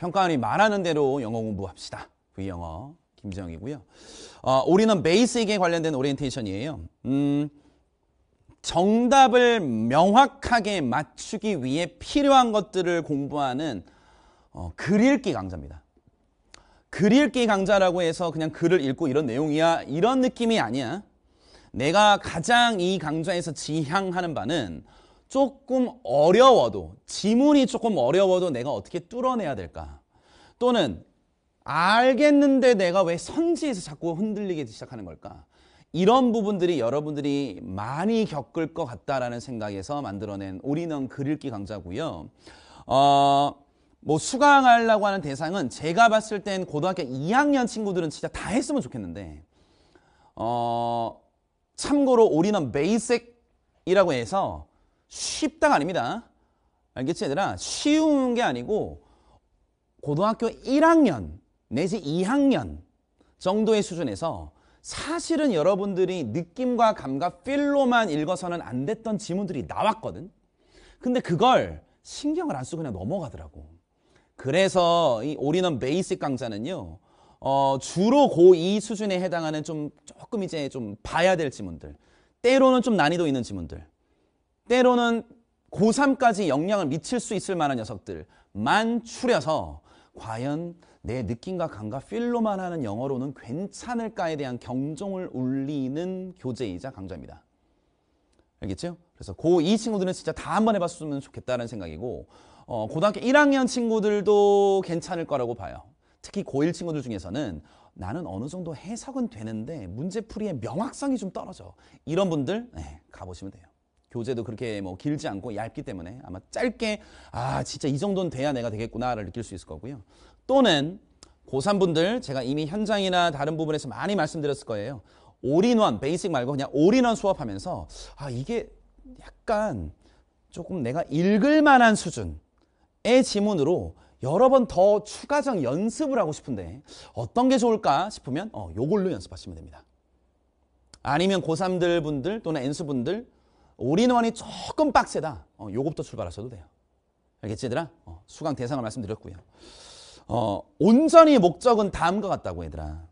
평가원이 말하는 대로 영어 공부합시다. V영어 그 김정이고요. 어, 올인원 베이스에 관련된 오리엔테이션이에요. 음, 정답을 명확하게 맞추기 위해 필요한 것들을 공부하는 어, 글 읽기 강좌입니다. 글 읽기 강좌라고 해서 그냥 글을 읽고 이런 내용이야 이런 느낌이 아니야. 내가 가장 이 강좌에서 지향하는 바는 조금 어려워도 지문이 조금 어려워도 내가 어떻게 뚫어내야 될까? 또는 알겠는데 내가 왜 선지에서 자꾸 흔들리게 시작하는 걸까? 이런 부분들이 여러분들이 많이 겪을 것 같다라는 생각에서 만들어낸 우리는 글읽기 강좌고요. 어, 뭐 수강하려고 하는 대상은 제가 봤을 땐 고등학교 2학년 친구들은 진짜 다 했으면 좋겠는데 어, 참고로 우리는 베이직이라고 해서 쉽다가 아닙니다. 알겠지 얘들아? 쉬운 게 아니고 고등학교 1학년 내지 2학년 정도의 수준에서 사실은 여러분들이 느낌과 감각, 필로만 읽어서는 안 됐던 지문들이 나왔거든. 근데 그걸 신경을 안 쓰고 그냥 넘어가더라고. 그래서 이 올인원 베이스 강좌는요. 어, 주로 고2 수준에 해당하는 좀 조금 이제 좀 봐야 될 지문들. 때로는 좀 난이도 있는 지문들. 때로는 고3까지 영향을 미칠 수 있을 만한 녀석들만 추려서 과연 내 느낌과 감과 필로만 하는 영어로는 괜찮을까에 대한 경종을 울리는 교재이자 강좌입니다. 알겠죠? 그래서 고2 친구들은 진짜 다 한번 해봤으면 좋겠다는 생각이고 어, 고등학교 1학년 친구들도 괜찮을 거라고 봐요. 특히 고1 친구들 중에서는 나는 어느 정도 해석은 되는데 문제풀이의 명확성이 좀 떨어져. 이런 분들 네, 가보시면 돼요. 교재도 그렇게 뭐 길지 않고 얇기 때문에 아마 짧게 아 진짜 이 정도는 돼야 내가 되겠구나를 느낄 수 있을 거고요. 또는 고3분들 제가 이미 현장이나 다른 부분에서 많이 말씀드렸을 거예요. 올인원 베이직 말고 그냥 올인원 수업하면서 아 이게 약간 조금 내가 읽을 만한 수준의 지문으로 여러 번 더 추가적 연습을 하고 싶은데 어떤 게 좋을까 싶으면 어 요걸로 연습하시면 됩니다. 아니면 고3들 분들 또는 엔수 분들 올인원이 조금 빡세다. 어, 요것부터 출발하셔도 돼요. 알겠지 얘들아? 어, 수강 대상을 말씀드렸고요. 어, 온전히 목적은 다음과 같다고 얘들아.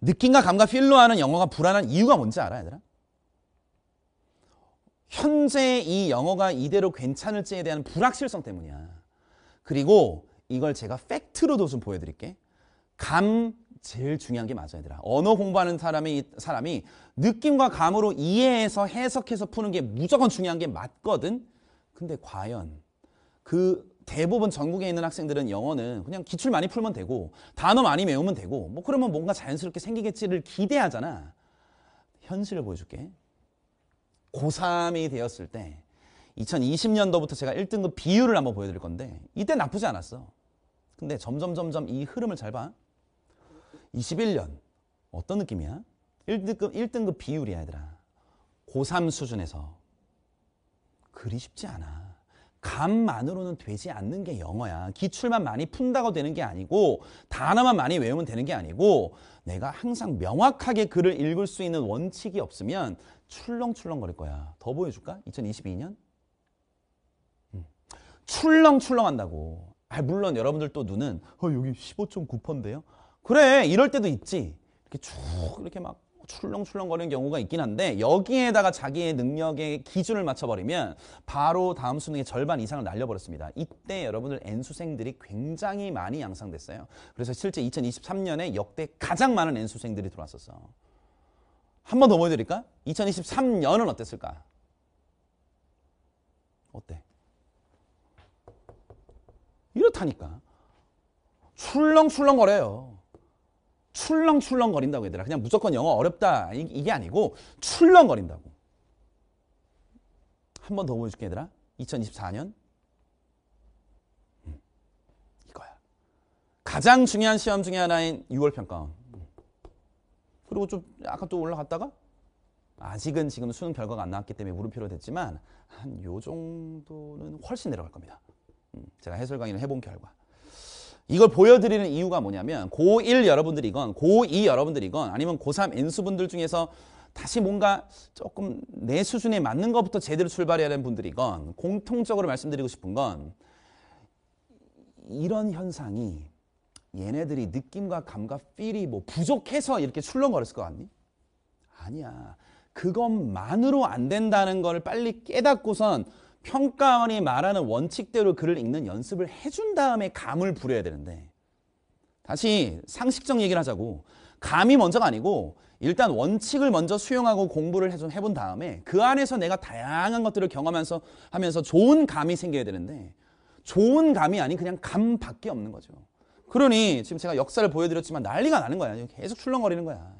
느낌과 감과 필로 하는 영어가 불안한 이유가 뭔지 알아 얘들아? 현재 이 영어가 이대로 괜찮을지에 대한 불확실성 때문이야. 그리고 이걸 제가 팩트로도 좀 보여드릴게. 감, 제일 중요한 게 맞아요, 얘들아. 언어 공부하는 사람이, 사람이 느낌과 감으로 이해해서 해석해서 푸는 게 무조건 중요한 게 맞거든? 근데 과연 그 대부분 전국에 있는 학생들은 영어는 그냥 기출 많이 풀면 되고 단어 많이 외우면 되고 뭐 그러면 뭔가 자연스럽게 생기겠지를 기대하잖아. 현실을 보여줄게. 고3이 되었을 때 2020년도부터 제가 1등급 비율을 한번 보여드릴 건데 이때 나쁘지 않았어. 근데 점점 점점 이 흐름을 잘 봐. 21년 어떤 느낌이야? 1등급, 1등급 비율이야 얘들아 고3 수준에서 그리 쉽지 않아 감만으로는 되지 않는 게 영어야 기출만 많이 푼다고 되는 게 아니고 단어만 많이 외우면 되는 게 아니고 내가 항상 명확하게 글을 읽을 수 있는 원칙이 없으면 출렁출렁 거릴 거야 더 보여줄까? 2022년? 음. 출렁출렁 한다고 아 물론 여러분들 또 눈은 어, 여기 15.9%인데요 그래 이럴 때도 있지 이렇게 쭉 이렇게 막 출렁출렁거리는 경우가 있긴 한데 여기에다가 자기의 능력의 기준을 맞춰버리면 바로 다음 수능의 절반 이상을 날려버렸습니다. 이때 여러분들 N수생들이 굉장히 많이 양상됐어요. 그래서 실제 2023년에 역대 가장 많은 N수생들이 들어왔었어. 한 번 더 보여드릴까? 2023년은 어땠을까? 어때? 이렇다니까. 출렁출렁거려요. 출렁출렁 거린다고 얘들아. 그냥 무조건 영어 어렵다 이게 아니고 출렁거린다고. 한 번 더 보여줄게 얘들아. 2024년 음, 이거야. 가장 중요한 시험 중에 하나인 6월 평가원. 그리고 좀 아까 또 올라갔다가 아직은 지금 수능 결과가 안 나왔기 때문에 물음표로 됐지만 한 요 정도는 훨씬 내려갈 겁니다. 음, 제가 해설 강의를 해본 결과. 이걸 보여드리는 이유가 뭐냐면 고1 여러분들이건 고2 여러분들이건 아니면 고3 n 수분들 중에서 다시 뭔가 조금 내 수준에 맞는 것부터 제대로 출발해야 되는 분들이건 공통적으로 말씀드리고 싶은 건 이런 현상이 얘네들이 느낌과 감각, 필이 뭐 부족해서 이렇게 출렁거렸을 것 같니? 아니야. 그것만으로 안 된다는 걸 빨리 깨닫고선 평가원이 말하는 원칙대로 글을 읽는 연습을 해준 다음에 감을 부려야 되는데 다시 상식적 얘기를 하자고 감이 먼저가 아니고 일단 원칙을 먼저 수용하고 공부를 해준, 해본 다음에 그 안에서 내가 다양한 것들을 경험하면서 하면서 좋은 감이 생겨야 되는데 좋은 감이 아닌 그냥 감밖에 없는 거죠. 그러니 지금 제가 역사를 보여드렸지만 난리가 나는 거야. 계속 출렁거리는 거야.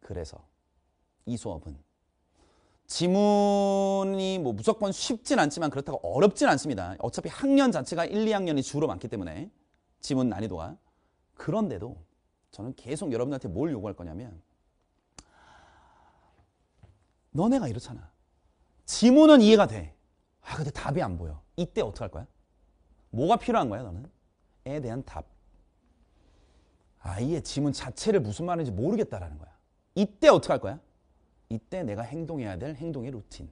그래서 이 수업은 지문이 뭐 무조건 쉽진 않지만 그렇다고 어렵진 않습니다. 어차피 학년 자체가 1, 2학년이 주로 많기 때문에 지문 난이도가. 그런데도 저는 계속 여러분들한테 뭘 요구할 거냐면 너네가 이렇잖아. 지문은 이해가 돼. 아 근데 답이 안 보여. 이때 어떡할 거야? 뭐가 필요한 거야 너는? 에 대한 답. 아예 지문 자체를 무슨 말인지 모르겠다라는 거야. 이때 어떡할 거야? 이때 내가 행동해야 될 행동의 루틴.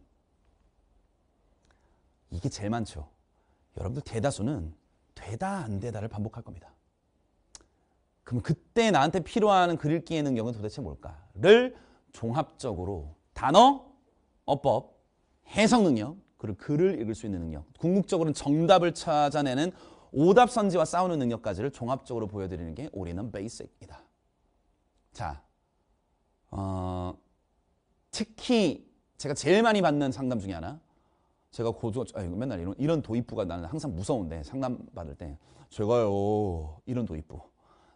이게 제일 많죠. 여러분들 대다수는 되다 안 되다를 반복할 겁니다. 그럼 그때 나한테 필요한 글 읽기의 능력은 도대체 뭘까를 종합적으로 단어, 어법, 해석 능력, 그리고 글을 읽을 수 있는 능력, 궁극적으로는 정답을 찾아내는 오답 선지와 싸우는 능력까지를 종합적으로 보여드리는 게 올인원 베이스입니다. 자, 어, 특히 제가 제일 많이 받는 상담 중에 하나 제가 고조 아 이거 맨날 이런 이런 도입부가 나는 항상 무서운데 상담 받을 때 제가요 이런 도입부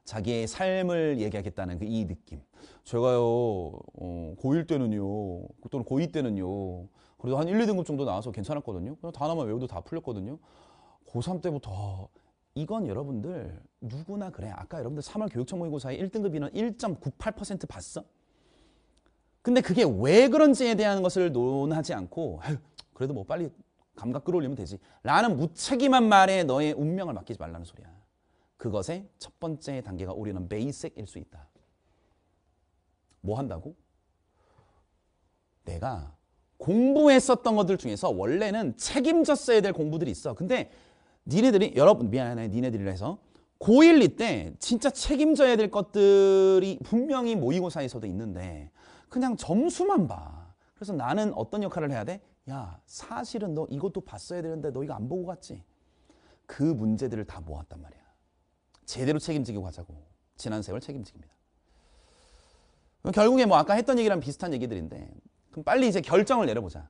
자기의 삶을 얘기하겠다는 그 이 느낌 제가요 어, 고1 때는요 또는 고2 때는요 그래도 한 1, 2등급 정도 나와서 괜찮았거든요 그냥 단어만 외워도 다 풀렸거든요 고3 때부터 이건 여러분들 누구나 그래 아까 여러분들 3월 교육청 모의고사에 1등급이나 1.98% 봤어? 근데 그게 왜 그런지에 대한 것을 논하지 않고 그래도 뭐 빨리 감각 끌어올리면 되지 라는 무책임한 말에 너의 운명을 맡기지 말라는 소리야 그것의 첫 번째 단계가 우리는 베이색일 수 있다 뭐 한다고? 내가 공부했었던 것들 중에서 원래는 책임졌어야 될 공부들이 있어 근데 니네들이 여러분 미안해 니네들이라 해서 고1 2때 진짜 책임져야 될 것들이 분명히 모의고사에서도 있는데 그냥 점수만 봐. 그래서 나는 어떤 역할을 해야 돼? 야 사실은 너 이것도 봤어야 되는데 너 이거 안 보고 갔지? 그 문제들을 다 모았단 말이야. 제대로 책임지고 가자고. 지난 세월 책임지기니다 결국에 뭐 아까 했던 얘기랑 비슷한 얘기들인데 그럼 빨리 이제 결정을 내려보자.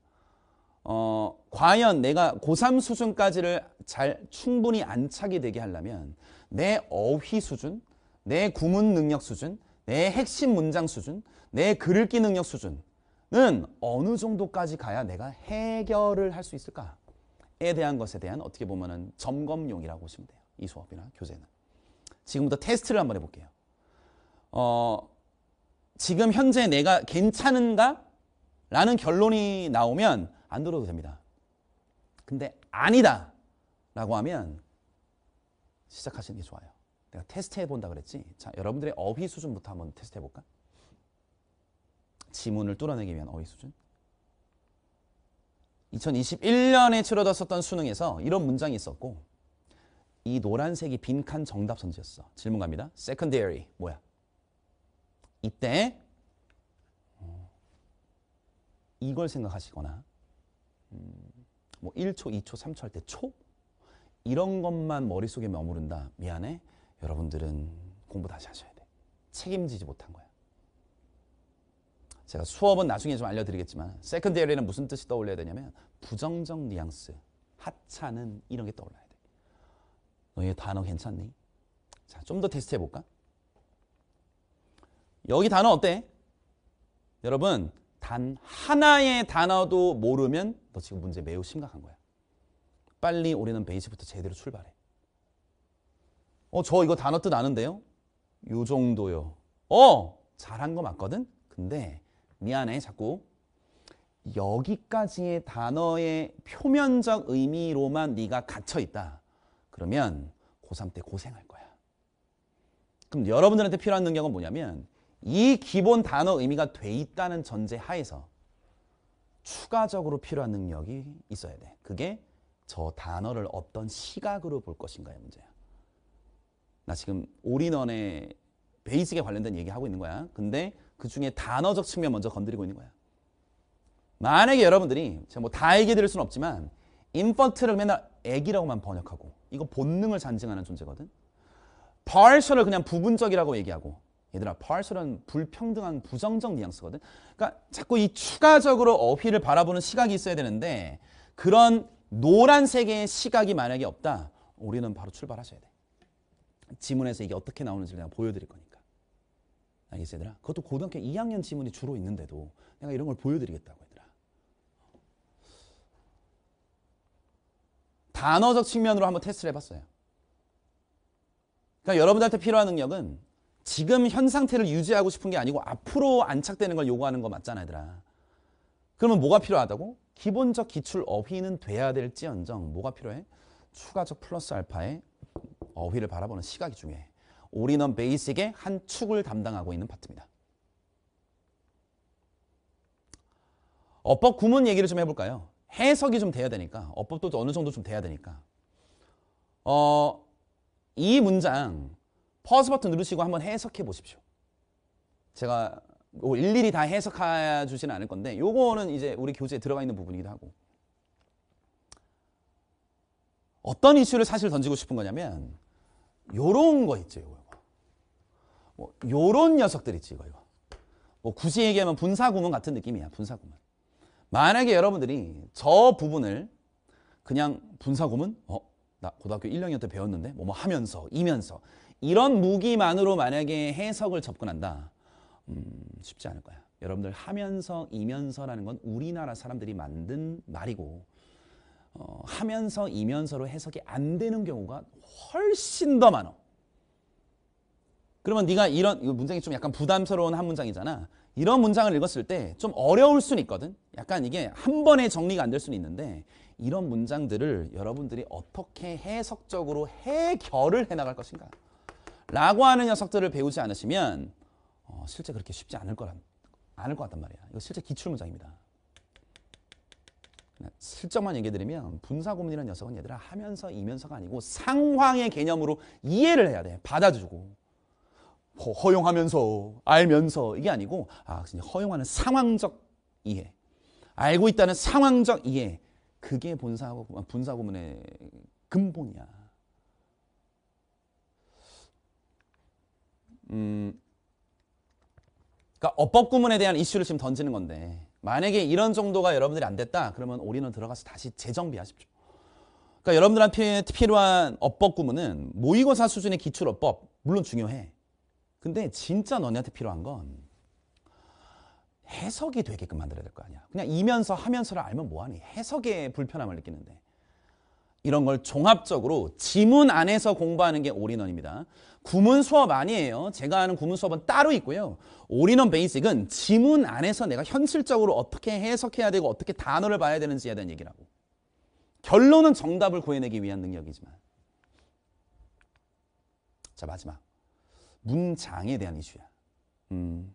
어, 과연 내가 고3 수준까지를 잘 충분히 안착이 되게 하려면 내 어휘 수준, 내 구문 능력 수준, 내 핵심 문장 수준, 내 글을 기 능력 수준은 어느 정도까지 가야 내가 해결을 할 수 있을까에 대한 것에 대한 어떻게 보면 점검용이라고 보시면 돼요. 이 수업이나 교재는. 지금부터 테스트를 한번 해볼게요. 어, 지금 현재 내가 괜찮은가? 라는 결론이 나오면 안 들어도 됩니다. 근데 아니다! 라고 하면 시작하시는 게 좋아요. 내가 테스트 해본다 그랬지? 자, 여러분들의 어휘 수준부터 한번 테스트 해볼까? 지문을 뚫어내기 위한 어휘 수준 2021년에 치러졌었던 수능에서 이런 문장이 있었고 이 노란색이 빈칸 정답 선지였어 질문 갑니다 secondary 뭐야 이때 어, 이걸 생각하시거나 음, 뭐 1초, 2초, 3초 할 때 초? 이런 것만 머릿속에 머무른다. 미안해. 여러분들은 공부 다시 하셔야 돼. 책임지지 못한 거야. 제가 수업은 나중에 좀 알려드리겠지만 세컨어리는 무슨 뜻이 떠올려야 되냐면 부정적 뉘앙스, 하찮은 이런 게 떠올라야 돼. 너의 단어 괜찮니? 자, 좀 더 테스트 해볼까? 여기 단어 어때? 여러분 단 하나의 단어도 모르면 너 지금 문제 매우 심각한 거야. 빨리 우리는 베이스부터 제대로 출발해. 어, 저 이거 단어 뜻 아는데요? 요 정도요. 어, 잘한 거 맞거든? 근데 미안해 자꾸 여기까지의 단어의 표면적 의미로만 네가 갇혀 있다. 그러면 고3 때 고생할 거야. 그럼 여러분들한테 필요한 능력은 뭐냐면 이 기본 단어 의미가 돼 있다는 전제 하에서 추가적으로 필요한 능력이 있어야 돼. 그게 저 단어를 어떤 시각으로 볼 것인가의 문제야. 나 지금 올인원의 베이직에 관련된 얘기하고 있는 거야. 근데 그 중에 단어적 측면 먼저 건드리고 있는 거야. 만약에 여러분들이 제가 뭐 다얘기 드릴 수 없지만 인펀트를 맨날 애기라고만 번역하고 이거 본능을 잔징하는 존재거든. p a r 을 그냥 부분적이라고 얘기하고 얘들아 p a r 은 불평등한 부정적 뉘앙스거든. 그러니까 자꾸 이 추가적으로 어휘를 바라보는 시각이 있어야 되는데 그런 노란색의 시각이 만약에 없다. 우리는 바로 출발하셔야 돼. 지문에서 이게 어떻게 나오는지 내가 보여드릴 거니까. 알겠어 얘들아? 그것도 고등학교 2학년 지문이 주로 있는데도 내가 이런 걸 보여드리겠다고 얘들아. 단어적 측면으로 한번 테스트를 해봤어요. 그러니까 여러분들한테 필요한 능력은 지금 현 상태를 유지하고 싶은 게 아니고 앞으로 안착되는 걸 요구하는 거 맞잖아 얘들아. 그러면 뭐가 필요하다고? 기본적 기출 어휘는 돼야 될지언정 뭐가 필요해? 추가적 플러스 알파의 어휘를 바라보는 시각이 중요해. 올인원 베이식의한 축을 담당하고 있는 파트입니다. 어법 구문 얘기를 좀 해볼까요? 해석이 좀 돼야 되니까 어법도 어느 정도 좀 돼야 되니까 어, 이 문장 퍼스 버튼 누르시고 한번 해석해 보십시오. 제가 뭐 일일이 다 해석해 주지는 않을 건데 요거는 이제 우리 교재에 들어가 있는 부분이기도 하고 어떤 이슈를 사실 던지고 싶은 거냐면 요런 거 있죠. 뭐 요런 녀석들 이 찍어요. 뭐 굳이 얘기하면 분사구문 같은 느낌이야 분사구문. 만약에 여러분들이 저 부분을 그냥 분사구문 어? 나 고등학교 1학년 때 배웠는데 뭐뭐 뭐 하면서 이면서 이런 무기만으로 만약에 해석을 접근한다. 음, 쉽지 않을 거야. 여러분들 하면서 이면서라는 건 우리나라 사람들이 만든 말이고 어, 하면서 이면서로 해석이 안 되는 경우가 훨씬 더 많아. 그러면 네가 이런 문장이 좀 약간 부담스러운 한 문장이잖아. 이런 문장을 읽었을 때 좀 어려울 수는 있거든. 약간 이게 한 번에 정리가 안 될 수는 있는데 이런 문장들을 여러분들이 어떻게 해석적으로 해결을 해나갈 것인가 라고 하는 녀석들을 배우지 않으시면 어, 실제 그렇게 쉽지 않을 거란 않을 것 같단 말이야. 이거 실제 기출 문장입니다. 실적만 얘기해드리면 분사 고문이라는 녀석은 얘들아 하면서 이면서가 아니고 상황의 개념으로 이해를 해야 돼. 받아주고 허용하면서 알면서 이게 아니고 아 허용하는 상황적 이해 알고 있다는 상황적 이해 그게 본사고 분사고문의 근본이야. 음, 그러니까 어법구문에 대한 이슈를 지금 던지는 건데 만약에 이런 정도가 여러분들이 안 됐다 그러면 올인원 들어가서 다시 재정비하십시오. 그러니까 여러분들한테 필요한 어법구문은 모의고사 수준의 기출어법 물론 중요해. 근데 진짜 너네한테 필요한 건 해석이 되게끔 만들어야 될 거 아니야. 그냥 이면서 하면서를 알면 뭐하니? 해석에 불편함을 느끼는데. 이런 걸 종합적으로 지문 안에서 공부하는 게 올인원입니다. 구문 수업 아니에요. 제가 하는 구문 수업은 따로 있고요. 올인원 베이직은 지문 안에서 내가 현실적으로 어떻게 해석해야 되고 어떻게 단어를 봐야 되는지에 대한 얘기라고. 결론은 정답을 구해내기 위한 능력이지만. 자, 마지막. 문장에 대한 이슈야. 음.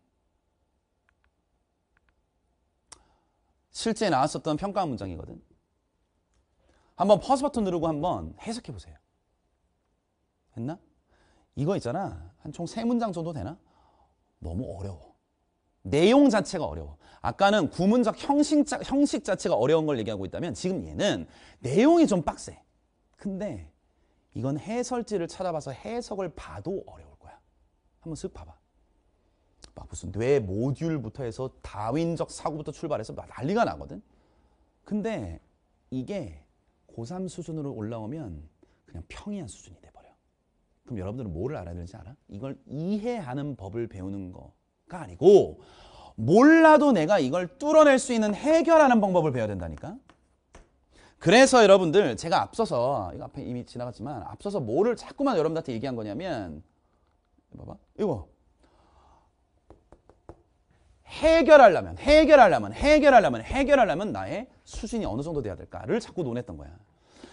실제 나왔었던 평가 문장이거든. 한번 퍼스 버튼 누르고 한번 해석해 보세요. 했나? 이거 있잖아. 한 총 세 문장 정도 되나? 너무 어려워. 내용 자체가 어려워. 아까는 구문적 형식, 자, 형식 자체가 어려운 걸 얘기하고 있다면 지금 얘는 내용이 좀 빡세. 근데 이건 해설지를 찾아봐서 해석을 봐도 어려워. 한번 쓱 봐봐. 막 무슨 뇌 모듈부터 해서 다윈적 사고부터 출발해서 막 난리가 나거든. 근데 이게 고3 수준으로 올라오면 그냥 평이한 수준이 돼버려. 그럼 여러분들은 뭐를 알아야 되는지 알아? 이걸 이해하는 법을 배우는 거가 아니고 몰라도 내가 이걸 뚫어낼 수 있는 해결하는 방법을 배워야 된다니까. 그래서 여러분들 제가 앞서서 이거 앞에 이미 지나갔지만 앞서서 뭐를 자꾸만 여러분들한테 얘기한 거냐면 봐봐. 이거. 해결하려면, 해결하려면, 해결하려면, 해결하려면 나의 수준이 어느 정도 돼야 될까를 자꾸 논했던 거야.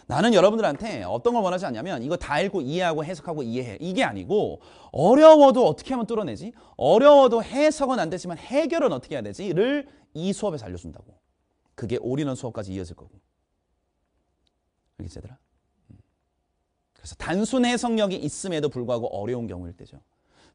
나는 여러분들한테 어떤 걸 원하지 않냐면 이거 다 읽고 이해하고 해석하고 이해해 이게 아니고 어려워도 어떻게 하면 뚫어내지 어려워도 해석은 안 되지만 해결은 어떻게 해야 되지를 이 수업에서 알려준다고 그게 올인원 수업까지 이어질 거고 알겠지 얘들아 그래서 단순 해석력이 있음에도 불구하고 어려운 경우일 때죠.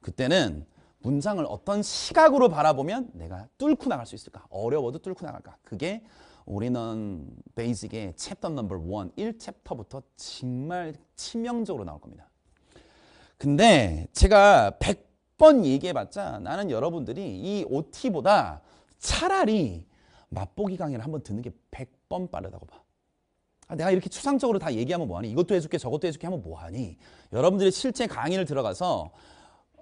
그때는 문장을 어떤 시각으로 바라보면 내가 뚫고 나갈 수 있을까? 어려워도 뚫고 나갈까? 그게 우리는 베이직의 챕터 넘버 원, 1챕터부터 정말 치명적으로 나올 겁니다. 근데 제가 100번 얘기해봤자 나는 여러분들이 이 OT보다 차라리 맛보기 강의를 한번 듣는 게 100번 빠르다고 봐. 아, 내가 이렇게 추상적으로 다 얘기하면 뭐하니? 이것도 해줄게 저것도 해줄게 하면 뭐하니? 여러분들이 실제 강의를 들어가서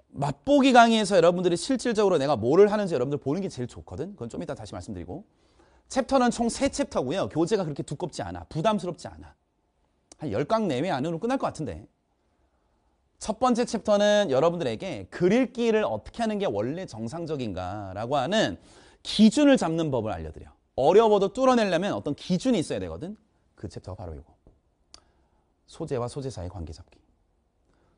맛보기 강의에서 여러분들이 실질적으로 내가 뭐를 하는지 여러분들 보는 게 제일 좋거든. 그건 좀 이따 다시 말씀드리고. 챕터는 총 세챕터고요 교재가 그렇게 두껍지 않아. 부담스럽지 않아. 한 10강 내외 안으로 끝날 것 같은데. 첫 번째 챕터는 여러분들에게 그릴기를 어떻게 하는 게 원래 정상적인가라고 하는 기준을 잡는 법을 알려드려. 어려워도 뚫어내려면 어떤 기준이 있어야 되거든. 그 챕터가 바로 이거. 소재와 소재사의 이 관계 잡기.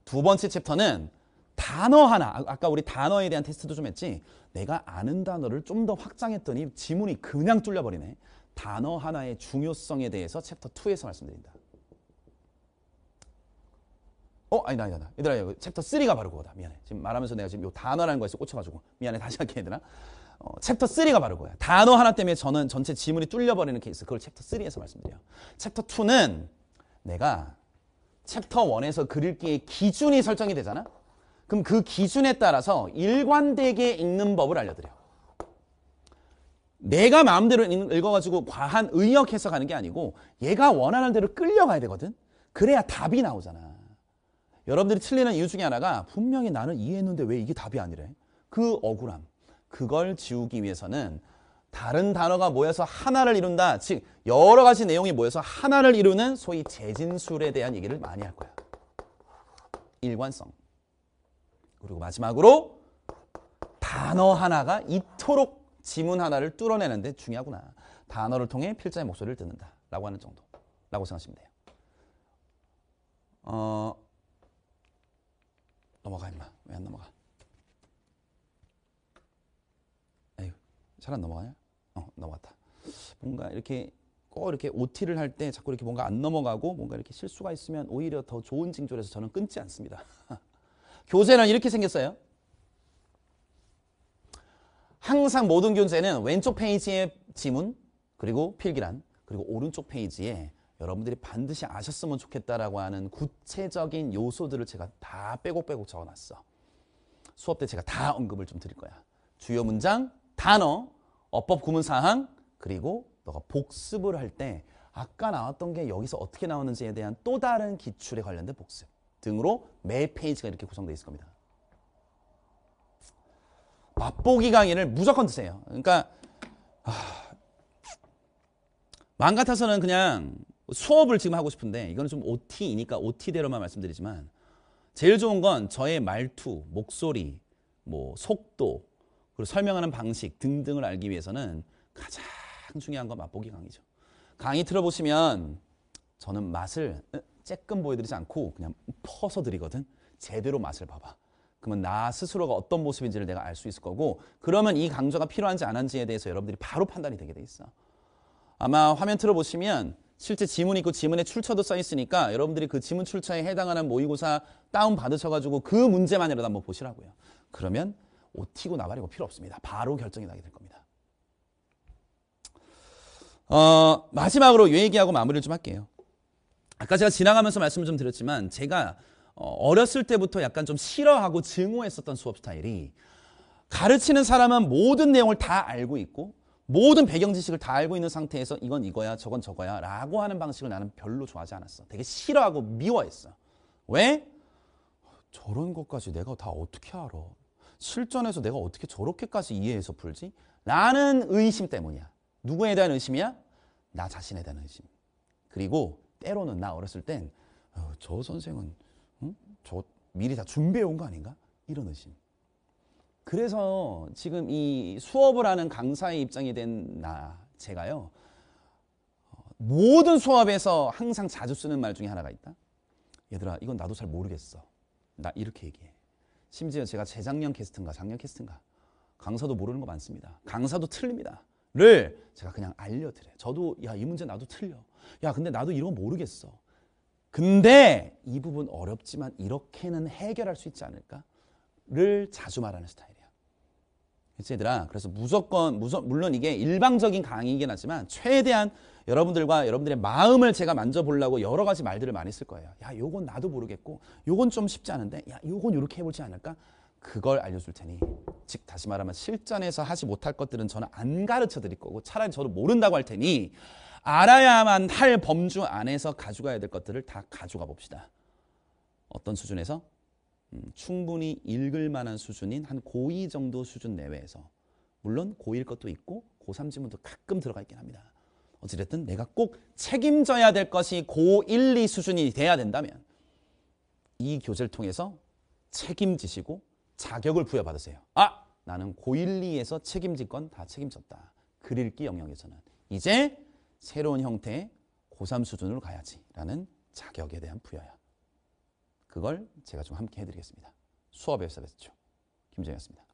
두 번째 챕터는 단어 하나, 아, 아까 우리 단어에 대한 테스트도 좀 했지 내가 아는 단어를 좀 더 확장했더니 지문이 그냥 뚫려버리네. 단어 하나의 중요성에 대해서 챕터 2에서 말씀드린다. 어? 아니다 아니다 아니다. 얘들아 챕터 3가 바로 그거다. 미안해. 지금 말하면서 내가 지금 요 단어라는 거에서 꽂혀가지고 미안해 다시 할게 얘들아. 어, 챕터 3가 바로 그거예요. 단어 하나 때문에 저는 전체 지문이 뚫려버리는 케이스. 그걸 챕터 3에서 말씀드려요. 챕터 2는 내가 챕터 1에서 그릴기의 기준이 설정이 되잖아? 그럼 그 기준에 따라서 일관되게 읽는 법을 알려드려. 요 내가 마음대로 읽어가지고 과한 의역해서 가는 게 아니고 얘가 원하는 대로 끌려가야 되거든? 그래야 답이 나오잖아. 여러분들이 틀리는 이유 중에 하나가 분명히 나는 이해했는데 왜 이게 답이 아니래? 그 억울함. 그걸 지우기 위해서는 다른 단어가 모여서 하나를 이룬다. 즉 여러 가지 내용이 모여서 하나를 이루는 소위 재진술에 대한 얘기를 많이 할 거야. 일관성. 그리고 마지막으로 단어 하나가 이토록 지문 하나를 뚫어내는 데 중요하구나. 단어를 통해 필자의 목소리를 듣는다. 라고 하는 정도라고 생각하시면 돼요. 어... 넘어가 임마. 왜 안 넘어가? 잘안 넘어가냐? 어, 넘어갔다. 뭔가 이렇게 꼭 이렇게 OT를 할 때 자꾸 이렇게 뭔가 안 넘어가고 뭔가 이렇게 실수가 있으면 오히려 더 좋은 징조라서 저는 끊지 않습니다. 교재는 이렇게 생겼어요. 항상 모든 교재는 왼쪽 페이지에 지문 그리고 필기란 그리고 오른쪽 페이지에 여러분들이 반드시 아셨으면 좋겠다라고 하는 구체적인 요소들을 제가 다 빼곡빼곡 적어놨어. 수업 때 제가 다 언급을 좀 드릴 거야. 주요 문장, 단어, 어법 구문 사항 그리고 너가 복습을 할 때 아까 나왔던 게 여기서 어떻게 나오는지에 대한 또 다른 기출에 관련된 복습 등으로 매 페이지가 이렇게 구성되어 있을 겁니다. 맛보기 강의를 무조건 드세요. 그러니까 아, 마음 같아서는 그냥 수업을 지금 하고 싶은데 이건 좀 OT이니까 OT대로만 말씀드리지만 제일 좋은 건 저의 말투, 목소리, 뭐 속도, 그리고 설명하는 방식 등등을 알기 위해서는 가장 중요한 건 맛보기 강의죠. 강의 틀어보시면 저는 맛을 어, 쬐끔 보여드리지 않고 그냥 퍼서 드리거든. 제대로 맛을 봐봐. 그러면 나 스스로가 어떤 모습인지를 내가 알 수 있을 거고 그러면 이 강좌가 필요한지 안 한지에 대해서 여러분들이 바로 판단이 되게 돼 있어. 아마 화면 틀어보시면 실제 지문이 있고 지문에 출처도 써 있으니까 여러분들이 그 지문 출처에 해당하는 모의고사 다운 받으셔가지고 그 문제만이라도 한번 보시라고요. 그러면 오티고 나발이고 필요 없습니다. 바로 결정이 나게 될 겁니다. 어, 마지막으로 요 얘기하고 마무리를 좀 할게요. 아까 제가 지나가면서 말씀을 좀 드렸지만 제가 어, 어렸을 때부터 약간 좀 싫어하고 증오했었던 수업 스타일이 가르치는 사람은 모든 내용을 다 알고 있고 모든 배경 지식을 다 알고 있는 상태에서 이건 이거야 저건 저거야 라고 하는 방식을 나는 별로 좋아하지 않았어. 되게 싫어하고 미워했어. 왜? 저런 것까지 내가 다 어떻게 알아? 실전에서 내가 어떻게 저렇게까지 이해해서 풀지? 라는 의심 때문이야. 누구에 대한 의심이야? 나 자신에 대한 의심. 그리고 때로는 나 어렸을 땐저 어, 선생은 응? 저 미리 다 준비해 온 거 아닌가? 이런 의심. 그래서 지금 이 수업을 하는 강사의 입장이 된 나, 제가요. 어, 모든 수업에서 항상 자주 쓰는 말 중에 하나가 있다. 얘들아, 이건 나도 잘 모르겠어. 나 이렇게 얘기해. 심지어 제가 재작년 캐스트인가 작년 캐스트인가 강사도 모르는 거 많습니다. 강사도 틀립니다. 를 제가 그냥 알려드려. 저도 야 이 문제 나도 틀려. 야 근데 나도 이런 거 모르겠어. 근데 이 부분 어렵지만 이렇게는 해결할 수 있지 않을까? 를 자주 말하는 스타일이야. 그치 얘들아? 그래서 무조건 무조, 물론 이게 일방적인 강의이긴 하지만 최대한 여러분들과 여러분들의 마음을 제가 만져보려고 여러 가지 말들을 많이 쓸 거예요. 야, 요건 나도 모르겠고, 요건 좀 쉽지 않은데, 야, 요건 이렇게 해보지 않을까? 그걸 알려줄 테니 즉 다시 말하면 실전에서 하지 못할 것들은 저는 안 가르쳐 드릴 거고 차라리 저도 모른다고 할 테니 알아야만 할 범주 안에서 가져가야 될 것들을 다 가져가 봅시다 어떤 수준에서? 음, 충분히 읽을 만한 수준인 한 고2 정도 수준 내외에서 물론 고1 것도 있고 고3 지문도 가끔 들어가 있긴 합니다 어찌됐든 내가 꼭 책임져야 될 것이 고1, 2 수준이 돼야 된다면 이 교재를 통해서 책임지시고 자격을 부여받으세요. 아! 나는 고1, 2에서 책임질 건다 책임졌다. 글읽기 영역에서는. 이제 새로운 형태의 고3 수준으로 가야지 라는 자격에 대한 부여야. 그걸 제가 좀 함께 해드리겠습니다. 수업에서 뵙죠. 그렇죠. 김정이었습니다.